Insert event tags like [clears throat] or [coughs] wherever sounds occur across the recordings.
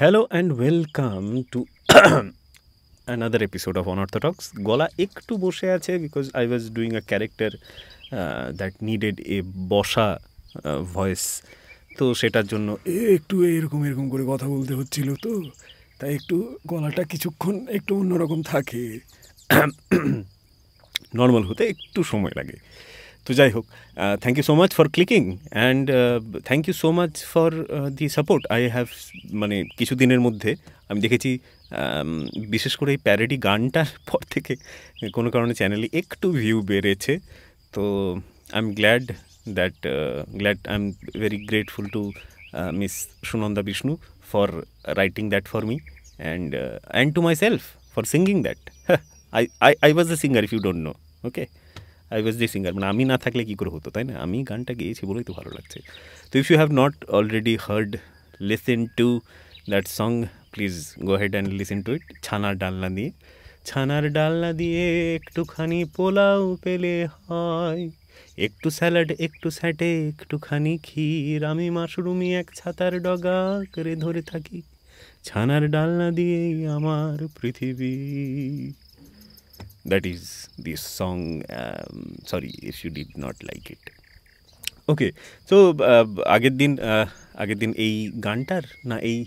Hello and welcome to another episode of unorthodox গলা একটু বসে আছে because I was doing a character that needed a বসা voice তো সেটার জন্য একটু এরকম এরকম করে কথা বলতে হচ্ছিল তো তাই একটু গলাটা কিছুক্ষণ একটু অন্যরকম থাকে নর্মাল [coughs] হতে একটু সময় লাগে তো যাই হোক thank you so much for clicking and thank you so much for the support I have মানে কিছু দিনের মধ্যে আমি দেখেছি বিশেষ করে এই প্যারেডি গানটার [laughs] পর থেকে কোনো কারণে চ্যানেলে একটু ভিউ বেড়েছে তো I am glad that glad I am very grateful to Miss Sunanda Bishnu for writing that for me and and to myself for singing that I I I was the singer if you don't know okay I was the singer মানে আমি না থাকলে কী করে হতো তাই না আমি গানটা গেয়েছি বলেই তো ভালো লাগছে তো if you have not already heard listen to that song please go ahead and listen to it ছানার ডালনা দিয়ে ছানার ডালনা দিয়ে একটুখানি পোলাও পেলে হয় একটু স্যালাড একটু স্যাটে একটুখানি ক্ষীর আমি মাশরুমি এক ছাতার ডগা করে ধরে থাকি ছানার ডালনা দিয়েই আমার পৃথিবী that is the song um, sorry if you did not like it okay so uh, আগের দিন uh, আগের দিন এই গানটার না এই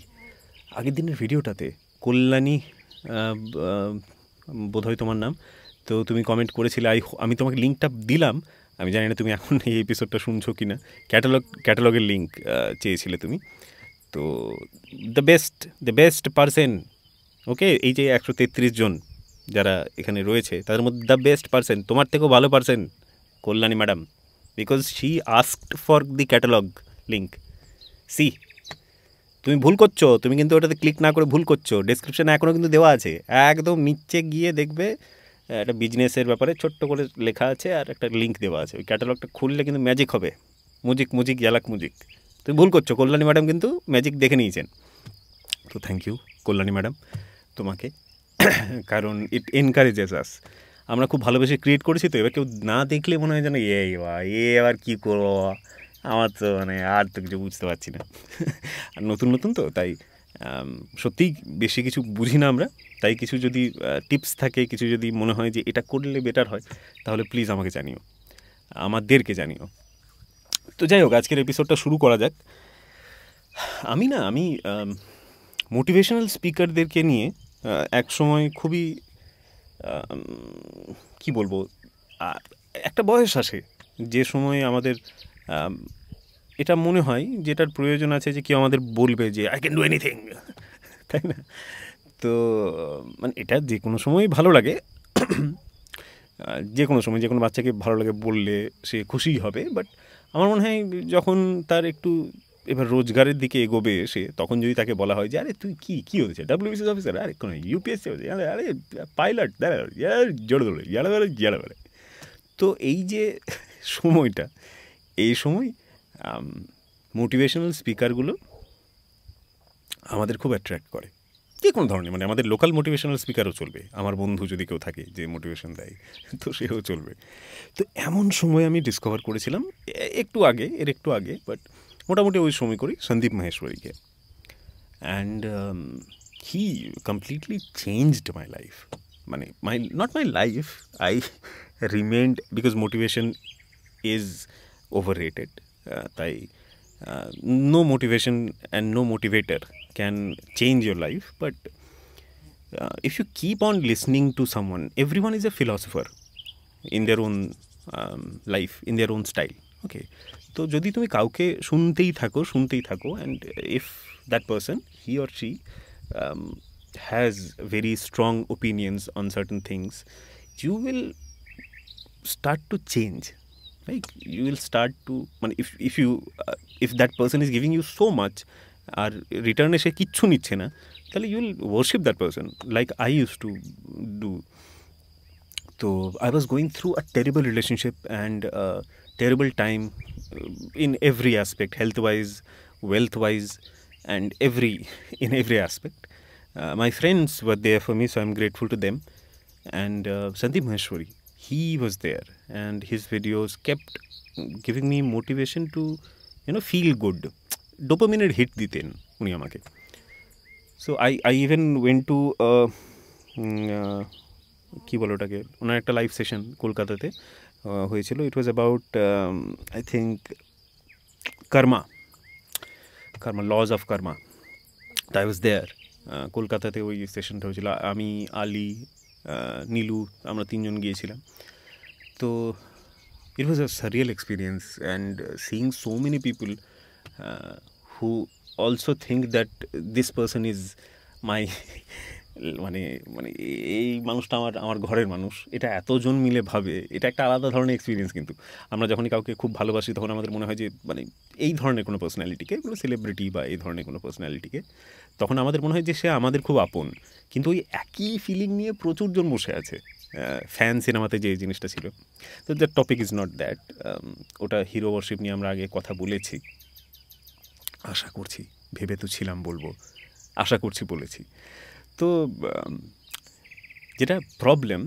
আগের দিনের ভিডিওটাতে কল্যাণী বোধহয় তোমার নাম তো তুমি কমেন্ট করেছিলে আই আমি তোমাকে লিঙ্কটা দিলাম আমি জানি না তুমি এখন এই এপিসোডটা শুনছো কি না ক্যাটালগ ক্যাটালগের লিঙ্ক চেয়েছিলে তুমি তো the best the best person okay এই যে একশো তেত্রিশ জন যারা এখানে রয়েছে তাদের মধ্যে দ্য বেস্ট পার্সন তোমার থেকেও ভালো person Kalyani madam because she asked for the catalogue link see তুমি ভুল করছো তুমি কিন্তু ওটাতে ক্লিক না করে ভুল করছো ডিসক্রিপশানে এখনও কিন্তু দেওয়া আছে একদম নিচে গিয়ে দেখবে একটা বিজনেসের ব্যাপারে ছোট্ট করে লেখা আছে আর একটা লিঙ্ক দেওয়া আছে ওই ক্যাটালগটা খুললে কিন্তু ম্যাজিক হবে মুজিক মুজিক জ্যালাক মুজিক তুমি ভুল করছো কল্যাণী ম্যাডাম কিন্তু ম্যাজিক দেখে নিয়েছেন তো থ্যাংক ইউ কল্যাণী ম্যাডাম তোমাকে [coughs] কারণ ইট এনকারেজেস আস আমরা খুব ভালোবেসে ক্রিয়েট করেছি তো এবার কেউ না দেখলে মনে হয় যেন এ বা এ আবার কী করবো আমার তো মানে আর তো কিছু বুঝতে পারছি না [laughs] আর নতুন নতুন তো তাই সত্যিই বেশি কিছু বুঝি না আমরা তাই কিছু যদি টিপস থাকে কিছু যদি মনে হয় যে এটা করলে বেটার হয় তাহলে প্লিজ আমাকে জানিও আমাদেরকে জানিও তো যাই হোক আজকের এপিসোডটা শুরু করা যাক আমি না আমি মোটিভেশনাল স্পিকারদেরকে নিয়ে এক সময় খুবই কি বলবো একটা বয়স আসে যে সময় আমাদের এটা মনে হয় যেটার প্রয়োজন আছে যে কেউ আমাদের বলবে যে আই ক্যান ডু এনিথিং তাই না তো মানে এটা যে কোনো সময় ভালো লাগে যে কোনো সময় যে কোনো বাচ্চাকে ভালো লাগে বললে সে খুশিই হবে বাট আমার মনে হয় যখন তার একটু এবার রোজগারের দিকে এগোবে এসে তখন যদি তাকে বলা হয় যে আরে তুই কী কী হয়েছে ডাব্লিউবিসিএস অফিসার আরে কোনো ইউপিএসসি হয়েছে আরে পাইলট দাঁড়া জোরে দৌড়ে জেলা বেড়ে জেলা বেড়ে তো এই যে সময়টা এই সময় মোটিভেশনাল স্পিকারগুলো আমাদের খুব অ্যাট্রাক্ট করে যে কোনো ধরনের মানে আমাদের লোকাল মোটিভেশনাল স্পিকারও চলবে আমার বন্ধু যদি কেউ থাকে যে মোটিভেশন দেয় তো সেও চলবে তো এমন সময় আমি ডিসকভার করেছিলাম একটু আগে এর একটু আগে বাট মোটামুটি ওই সময় করি Sandip মাহেশ্বরীকে and he completely changed my life মানে my not my life I remained because motivation is overrated তাই uh, no motivation and no motivator can change your life but uh, if you keep on listening to someone everyone is a philosopher in their own um, life in their own style okay তো যদি তুমি কাউকে শুনতেই থাকো শুনতেই থাকো and if that person he or she has very strong opinions on certain things you will start to change like you will start to if if you uh, if that person is giving you so much আর রিটার্নে সে কিচ্ছু নিচ্ছে না তাহলে you will worship that person like I use to do তো I was going through a terrible relationship and terrible time in every aspect health wise wealth wise and every [laughs] in every aspect uh, my friends were there for me so i'm grateful to them and uh, sandeep maheshwari he was there and his videos kept giving me motivation to you know feel good dopamine hit diten So I I even went to went to কী বলো ওটাকে ওনার একটা live session কলকাতাতে হয়েছিল ইট ওয়াজ about I think কর্মা কর্ম lodge of কর্মা তাই ওয়াজ there Kolkata তে ওই সেশন হয়েছিল আমি আলী uh, নীলু আমরা তিন জন গিয়েছিলাম তো it was a real experience and seeing so many people who also think that this person is my মানে মানে এই মানুষটা আমার আমার ঘরের মানুষ এটা এতজন মিলে ভাবে এটা একটা আলাদা ধরনের এক্সপিরিয়েন্স কিন্তু আমরা যখনই কাউকে খুব ভালোবাসি তখন আমাদের মনে হয় যে মানে এই ধরনের কোনো পার্সোনালিটিকে কোনো সেলিব্রিটি বা এই ধরনের কোনো পার্সোনালিটিকে তখন আমাদের মনে হয় যে সে আমাদের খুব আপন কিন্তু ওই একই ফিলিং নিয়ে প্রচুরজন বসে আছে ফ্যান সিনেমাতে যে জিনিসটা ছিল তো the topic is not that ওটা হিরো ওয়ার্শিপ নিয়ে আমরা আগে কথা বলেছি আশা করছি ভেবে তো ছিলাম বলবো আশা করছি বলেছি তো যেটা প্রবলেম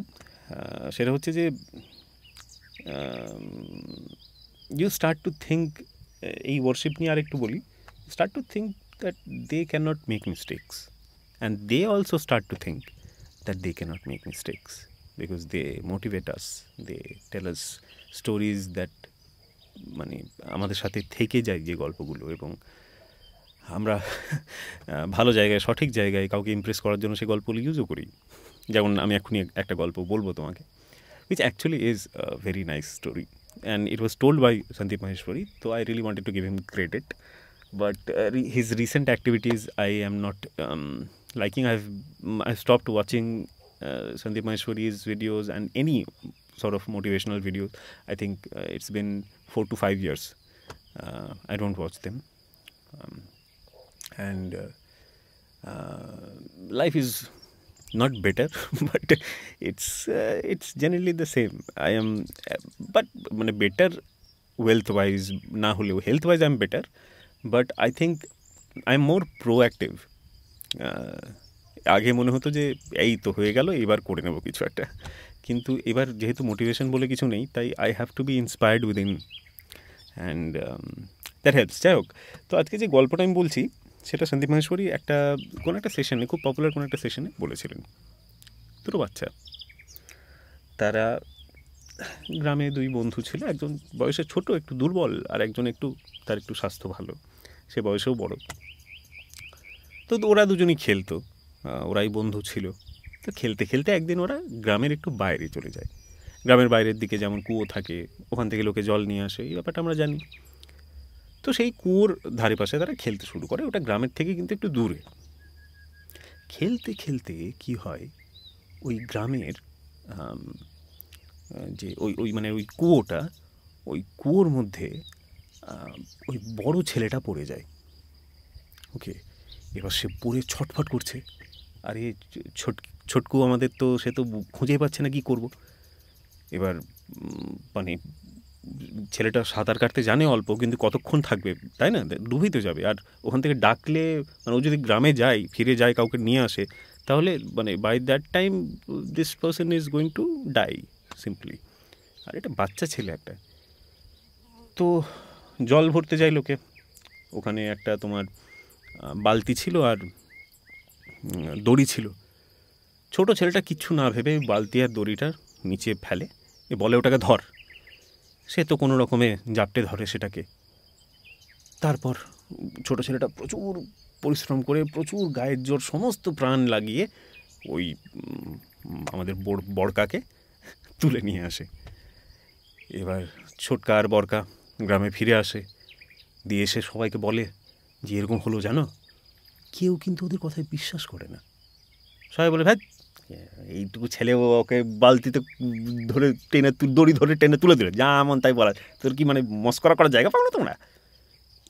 সেটা হচ্ছে যে ইউ স্টার্ট টু থিঙ্ক এই ওয়ার্শিপ নিয়ে আরেকটু বলি start to think that they can not make mistakes and they also start to think that they can not make mistakes because they motivate us they tell us stories that মানে আমাদের সাথে থেকে যায় যে গল্পগুলো এবং আমরা [laughs] ভালো জায়গায় সঠিক জায়গায় কাউকে ইমপ্রেস করার জন্য সেই গল্পগুলো ইউজও করি যেমন আমি এখনই একটা গল্প বলবো তোমাকে which actually is very nice story and it was told by Sandip Maheshwari তো I really wanted to give him credit but his recent activities I am not liking I I stop watching Sandip Maheshwari's videos and any sort of motivational videos I think it's been four to five years I don't watch them and uh, uh, life is not better but it's uh, it's generally the same i am uh, but মানে better wealth wise na হলেও health wise i'm better but i think i'm more proactive আগে মনে হতো যে এই তো হয়ে গেল এবার করে নেব কিছু একটা কিন্তু এবার যেহেতু মোটিভেশন বলে কিছু নেই তাই I have to be inspired within and that helps যাই হোক তো আজকে যে গল্পটা আমি বলছি সেটা সন্দীপ মহেশ্বরী একটা কোনো একটা সেশনে খুব পপুলার কোনো একটা সেশনে বলেছিলেন দুটো বাচ্চা তারা গ্রামে দুই বন্ধু ছিল একজন বয়সে ছোট একটু দুর্বল আর একজন একটু তার একটু স্বাস্থ্য ভালো সে বয়সেও বড় তো ওরা দুজনেই খেলতো ওরাই বন্ধু ছিল তো খেলতে খেলতে একদিন ওরা গ্রামের একটু বাইরে চলে যায় গ্রামের বাইরের দিকে যেমন কুয়ো থাকে ওখান থেকে লোকে জল নিয়ে আসে এই ব্যাপারটা আমরা জানি তো সেই কুয়োর ধারে পাশে তারা খেলতে শুরু করে ওটা গ্রামের থেকে কিন্তু একটু দূরে খেলতে খেলতে কি হয় ওই গ্রামের যে ওই ওই মানে ওই কুয়োটা ওই কুয়োর মধ্যে ওই বড় ছেলেটা পড়ে যায় ওকে এবার সে পড়ে ছটফট করছে আর ছোট ছোটকু আমাদের তো সে তো খুঁজেই পাচ্ছে না কি করব এবার মানে ছেলেটা সাঁতার কাটতে জানে অল্প কিন্তু কতক্ষণ থাকবে তাই না ডুবেই তো যাবে আর ওখান থেকে ডাকলে মানে ও যদি গ্রামে যায় ফিরে যায় কাউকে নিয়ে আসে তাহলে মানে by that time this person is going to die simply আর এটা বাচ্চা ছেলে একটা তো জল ভরতে যায় লোকে ওখানে একটা তোমার বালতি ছিল আর দড়ি ছিল ছোট ছেলেটা কিচ্ছু না ভেবে বালতি আর দড়িটার নিচে ফেলে এ বলে ওটাকে ধর সে তো কোনো রকমে জাপটে ধরে সেটাকে তারপর ছোট ছেলেটা প্রচুর পরিশ্রম করে প্রচুর গায়ের জোর সমস্ত প্রাণ লাগিয়ে ওই আমাদের বড়কাকে তুলে নিয়ে আসে এবার ছোটকা আর বরকা গ্রামে ফিরে আসে দিয়ে এসে সবাইকে বলে যে এরকম হলো জানো কেউ কিন্তু ওদের কথায় বিশ্বাস করে না সবাই বলে ভাই এইটুকু ছেলে ওকে বালতিতে ধরে টেনে দড়ি ধরে টেনে তুলে দিলে যা এমন তাই বলা তোর কি মানে মস্করা করার জায়গা পাবো না তোমরা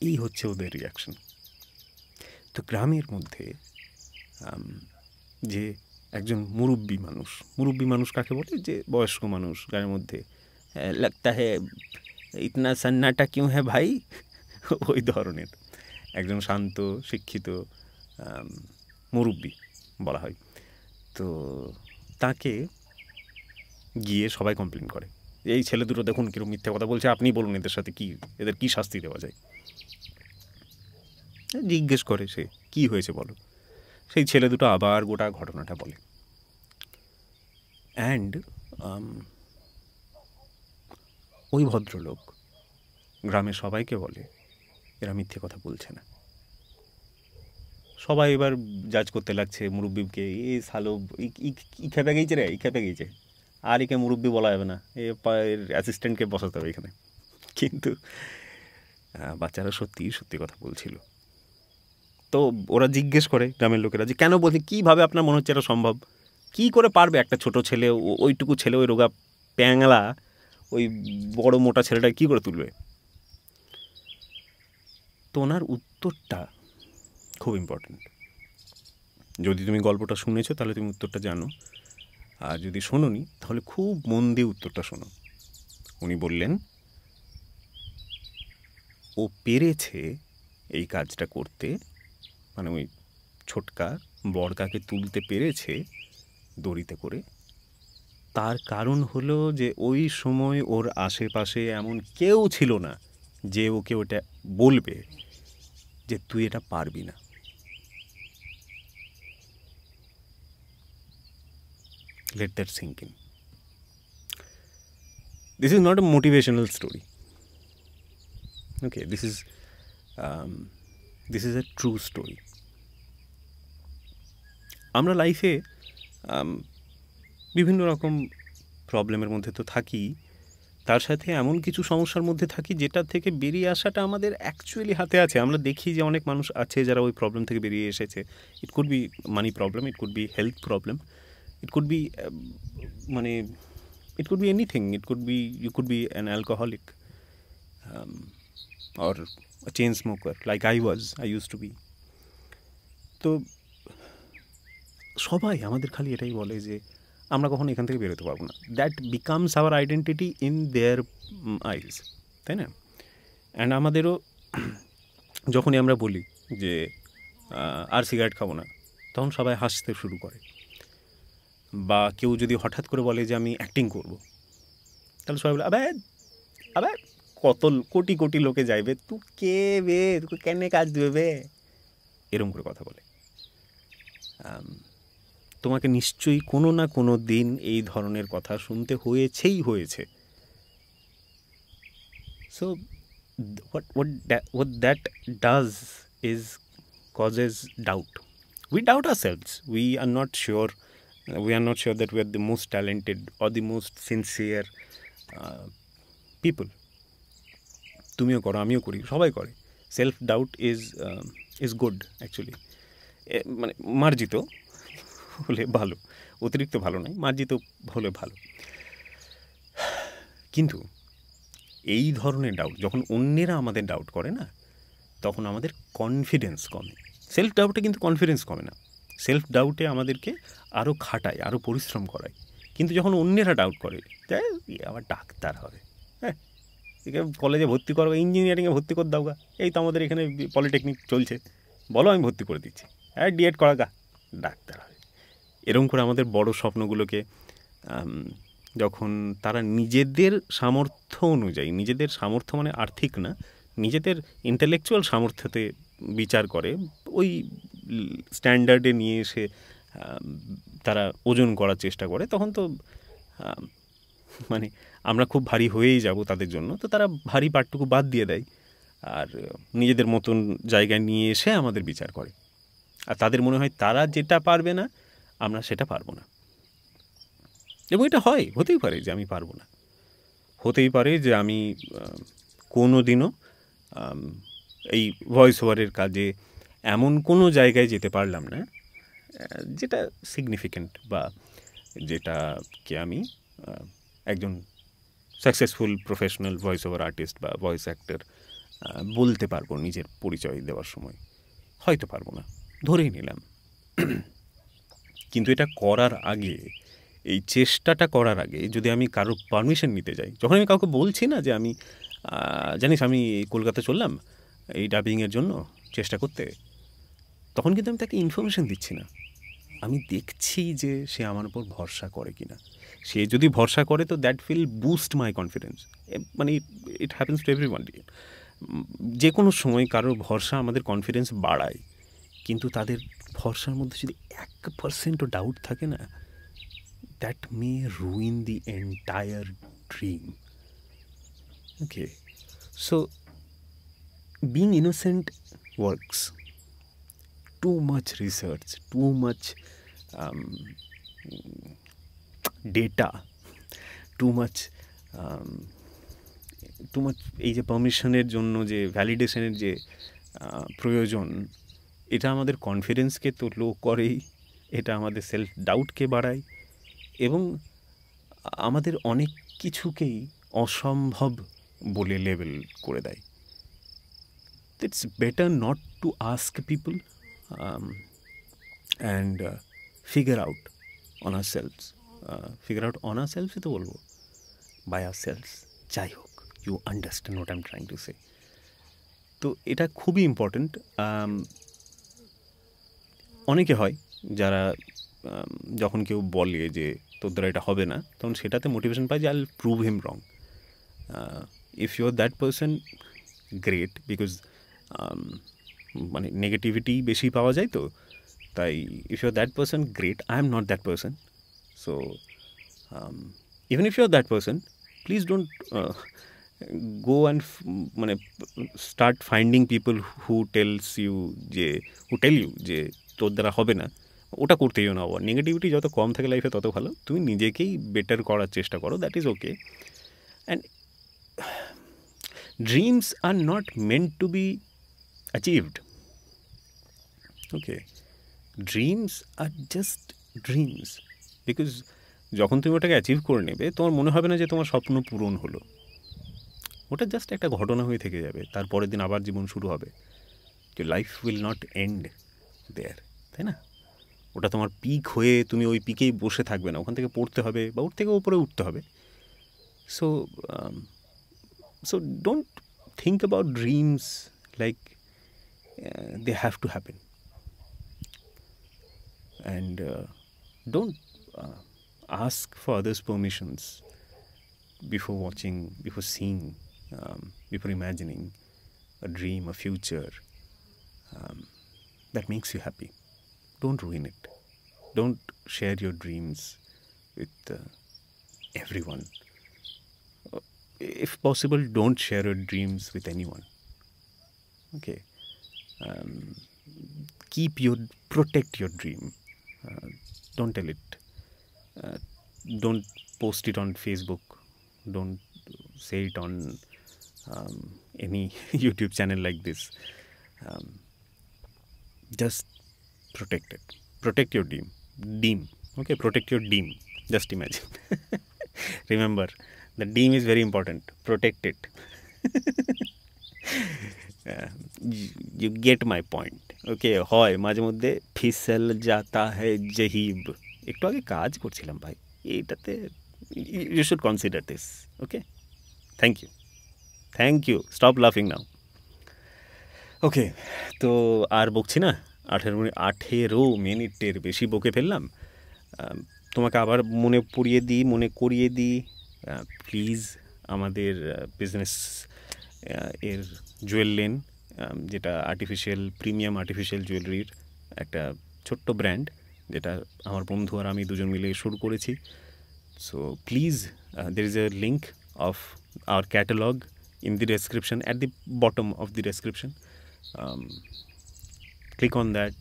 এই হচ্ছে ওদের রিয়াকশন তো গ্রামের মধ্যে যে একজন মুরব্বী মানুষ মুরব্বী মানুষ কাকে বলে যে বয়স্ক মানুষ গ্রামের মধ্যে লাগতা হে ইতনা সান্নাটা কিউ হ্যাঁ ভাই [laughs] ওই ধরনের একজন শান্ত শিক্ষিত মুরব্বী বলা হয় তো তাকে গিয়ে সবাই কমপ্লেন করে এই ছেলে দুটো দেখুন কীরকম মিথ্যা কথা বলছে আপনি বলুন এদের সাথে কি এদের কি শাস্তি দেওয়া যায় জিজ্ঞেস করে সে কি হয়েছে বলো সেই ছেলে দুটো আবার গোটা ঘটনাটা বলে অ্যান্ড um, ওই ভদ্রলোক গ্রামের সবাইকে বলে এরা মিথ্যে কথা বলছে না সবাই এবার জাজ করতে লাগছে মুরব্বীকে এ সালো ইখাপে গেছে রে ইখাপে গেছে আর একে মুরব্বি বলা যাবে না এ অ্যাসিস্ট্যান্টকে বসাতে হবে এখানে কিন্তু বাচ্চারা সত্যি সত্যি কথা বলছিল তো ওরা জিজ্ঞেস করে গ্রামের লোকেরা যে কেন বলছে কীভাবে আপনার মনে হচ্ছে এটা সম্ভব কি করে পারবে একটা ছোট ছেলে ওইটুকু ছেলে ওই রোগা প্যাংলা ওই বড় মোটা ছেলেটা কি করে তুলবে তো ওনার উত্তরটা খুব ইম্পর্ট্যান্ট যদি তুমি গল্পটা শুনেছো তাহলে তুমি উত্তরটা জানো আর যদি শোনোনি তাহলে খুব মন দিয়ে উত্তরটা শোনো উনি বললেন ও পেরেছে এই কাজটা করতে মানে ওই ছোটকা বড়কাকে তুলতে পেরেছে দড়িতে করে তার কারণ হলো যে ওই সময় ওর আশেপাশে এমন কেউ ছিল না যে ওকে ওটা বলবে যে তুই এটা পারবি না let that sink in this is not a motivational story okay this is um, this is a true story আমরা লাইফে um, বিভিন্ন রকম প্রবলেমের মধ্যে তো থাকি তার সাথে এমন কিছু সমস্যার মধ্যে থাকি যেটা থেকে বেরিয়ে আসাটা আমাদের অ্যাকচুয়ালি হাতে আছে আমরা দেখি যে অনেক মানুষ আছে যারা ওই প্রবলেম থেকে বেরিয়ে এসেছে it could be money problem it could be health problem it could be মানে it could be anything it could be you could be an alcoholic um, or a chain smoker like i was i used to be তো সবাই আমাদের খালি এটাই বলে যে আমরা কখনো এখান থেকে বেরোতে পারবো না that becomes our identity in their eyes তাই না অ্যান্ড আমাদেরও [clears throat] যখনই আমরা বলি যে আর সিগারেট খাবো না তখন সবাই হাসতে শুরু করে বা কেউ যদি হঠাৎ করে বলে যে আমি অ্যাক্টিং করব। তাহলে সবাই বলে আবার আবার কত কোটি কোটি লোকে যাইবে তু কে বে তোকে কেন কাজ দেবে এরম করে কথা বলে তোমাকে নিশ্চয়ই কোনো না কোনো দিন এই ধরনের কথা শুনতে হয়েছেই হয়েছে so what what that does is does is doubt we doubt are ourselves we are not sure we are not sure that we are the most talented or the most sincere uh, people তুমিও করো আমিও করি সবাই করে self doubt is is good actually মানে মার্জিত হলে ভালো অতিরিক্ত ভালো নয় মার্জিত হলে ভালো কিন্তু এই ধরনের ডাউট যখন অন্যেরা আমাদের ডাউট করে না তখন আমাদের কনফিডেন্স কমে সেলফ ডাউটে কিন্তু কনফিডেন্স কমে না সেলফ ডাউটে আমাদেরকে আরও খাটায় আরও পরিশ্রম করায় কিন্তু যখন অন্যেরা ডাউট করে তাই আবার ডাক্তার হবে হ্যাঁ একে কলেজে ভর্তি করবো ইঞ্জিনিয়ারিংয়ে ভর্তি করে দাও গা এই তো আমাদের এখানে পলিটেকনিক চলছে বলো আমি ভর্তি করে দিচ্ছি হ্যাঁ ডিএড করা গা ডাক্তার হবে এরকম করে আমাদের বড় স্বপ্নগুলোকে যখন তারা নিজেদের সামর্থ্য অনুযায়ী নিজেদের সামর্থ্য মানে আর্থিক না নিজেদের ইন্টালেকচুয়াল সামর্থ্যতে বিচার করে ওই স্ট্যান্ডার্ডে নিয়ে এসে তারা ওজন করার চেষ্টা করে তখন তো মানে আমরা খুব ভারী হয়েই যাব তাদের জন্য তো তারা ভারী পাটটুকু বাদ দিয়ে দেয় আর নিজেদের মতন জায়গায় নিয়ে এসে আমাদের বিচার করে আর তাদের মনে হয় তারা যেটা পারবে না আমরা সেটা পারবো না এবং এটা হয় হতেই পারে যে আমি পারবো না হতেই পারে যে আমি কোনো দিনও এই ভয়েস ওভারের কাজে এমন কোনো জায়গায় যেতে পারলাম না যেটা সিগনিফিক্যান্ট বা যেটাকে আমি একজন successful professional voice over artist বা ভয়েস অ্যাক্টর বলতে পারবো নিজের পরিচয় দেওয়ার সময় হয়তো পারবো না ধরেই নিলাম কিন্তু এটা করার আগে এই চেষ্টাটা করার আগে যদি আমি কারোর পারমিশন নিতে যাই যখন আমি কাউকে বলছি না যে আমি জানিস আমি কলকাতা চললাম এই ডাবিংয়ের জন্য চেষ্টা করতে তখন কিন্তু আমি তাকে ইনফরমেশান দিচ্ছি না আমি দেখছি যে সে আমার উপর ভরসা করে কি না সে যদি ভরসা করে তো that feel boost my confidence মানে it happens to everyone যে কোনো সময় কারোর ভরসা আমাদের কনফিডেন্স বাড়ায় কিন্তু তাদের ভরসার মধ্যে যদি এক পার্সেন্টও ডাউট থাকে না that may ruin the entire dream okay so being innocent works too much research too much um, data too much um, too much এই যে পারমিশনের জন্য যে ভ্যালিডেশনের যে প্রয়োজন এটা আমাদের কনফিডেন্সকে তো লো করেই এটা আমাদের সেলফ ডাউটকে বাড়ায় এবং আমাদের অনেক কিছুকেই অসম্ভব বলে লেবেল করে দেয় it's better not to ask people um, and uh, figure out on ourselves. Uh, figure out on ourselves, তো বলবো বাই আর সেলস যাই হোক you understand what I'm trying to say তো এটা খুবই ইম্পর্ট্যান্ট um, অনেকে হয় যারা um, যখন কেউ বলে যে তোর দ্বারা এটা হবে না তখন সেটাতে মোটিভেশন পায় যে I prove him wrong if you are that person great because um মানে নেগেটিভিটি বেশি পাওয়া যায় তো তাই if you are that person great I am not that person so um even if you are that person please don't go and মানে start finding people who tells you যে who tell you যে তোর দ্বারা হবে না ওটা করতেইও না হবে নেগেটিভিটি যত কম থাকে লাইফে তত ভালো তুমি নিজেকেই বেটার হওয়ার চেষ্টা করো that is okay and dreams are not ment to be achieved. Okay. Dreams are just dreams because যখন তুমি ওটাকে অ্যাচিভ করে নেবে তোমার মনে হবে না যে তোমার স্বপ্ন পূরণ হলো ওটা জাস্ট একটা ঘটনা হয়ে থেকে যাবে তারপরের দিন আবার জীবন শুরু হবে যে life will not end there তাই না ওটা তোমার পিক হয়ে তুমি ওই পিকেই বসে থাকবে না ওখান থেকে পড়তে হবে বা ওর থেকে ওপরে উঠতে হবে so so don't think about dreams like Uh, they have to happen and uh, don't uh, ask for others permissions before watching before seeing um, before imagining a dream a future um, that makes you happy don't ruin it don't share your dreams with uh, everyone if possible don't share your dreams with anyone okay um, keep your protect your dream uh, don't tell it uh, don't post it on facebook don't say it on um, any [laughs] youtube channel like this um, just protect it protect your dream dream okay protect your dream just imagine [laughs] remember the dream is very important protect it [laughs] you get my point okay হয় মাঝে মধ্যে ফিসেল যাতা হ্যায় জহিব একটু আগে কাজ করছিলাম ভাই এইটাতে you should consider this okay thank you thank you stop লাফিং নাও ওকে তো আর বকছি না আঠেরো মিনিট আঠেরো মিনিটের বেশি বকে ফেললাম তোমাকে আবার মনে পড়িয়ে দিই মনে করিয়ে দিই প্লিজ আমাদের বিজনেস এর jewel লেন যেটা artificial artificial premium artificial jewelry, ছোট্ট ব্র্যান্ড যেটা আমার বন্ধু আর আমি দুজন মিলে শুরু করেছি so please there is a link of our in the description at the bottom of the description um, click on that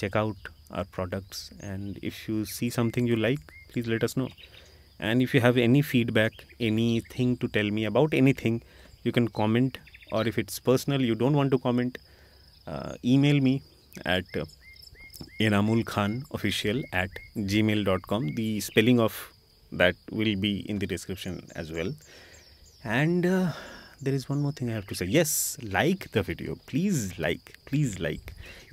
check out our products and if you see something you like please let us know and if you have any feedback anything to tell me about anything you can comment or if it's personal you don't want to comment uh, email me at uh, enamulkhanofficial at gmail.com the spelling of that will be in the description as well and uh, there is one more thing i have to say yes like the video please like please like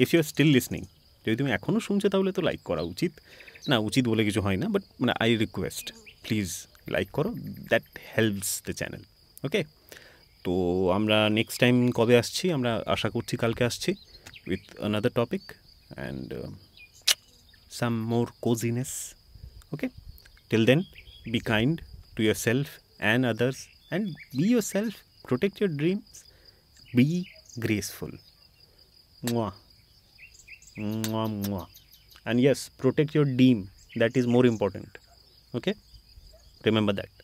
if you are still listening যদি তুমি এখনও শুনছো তাহলে তো like করা উচিত না উচিত বলে কিছু হয় না বাট মানে আই রিকোয়েস্ট প্লিজ লাইক করো that helps the channel okay তো আমরা নেক্সট টাইম কবে আসছি আমরা আশা করছি কালকে আসছি with another topic and some more coziness okay till then be kind to yourself and others and be yourself protect your dreams be graceful mwah. Mwah, mwah. and yes protect your deem that is more important okay remember that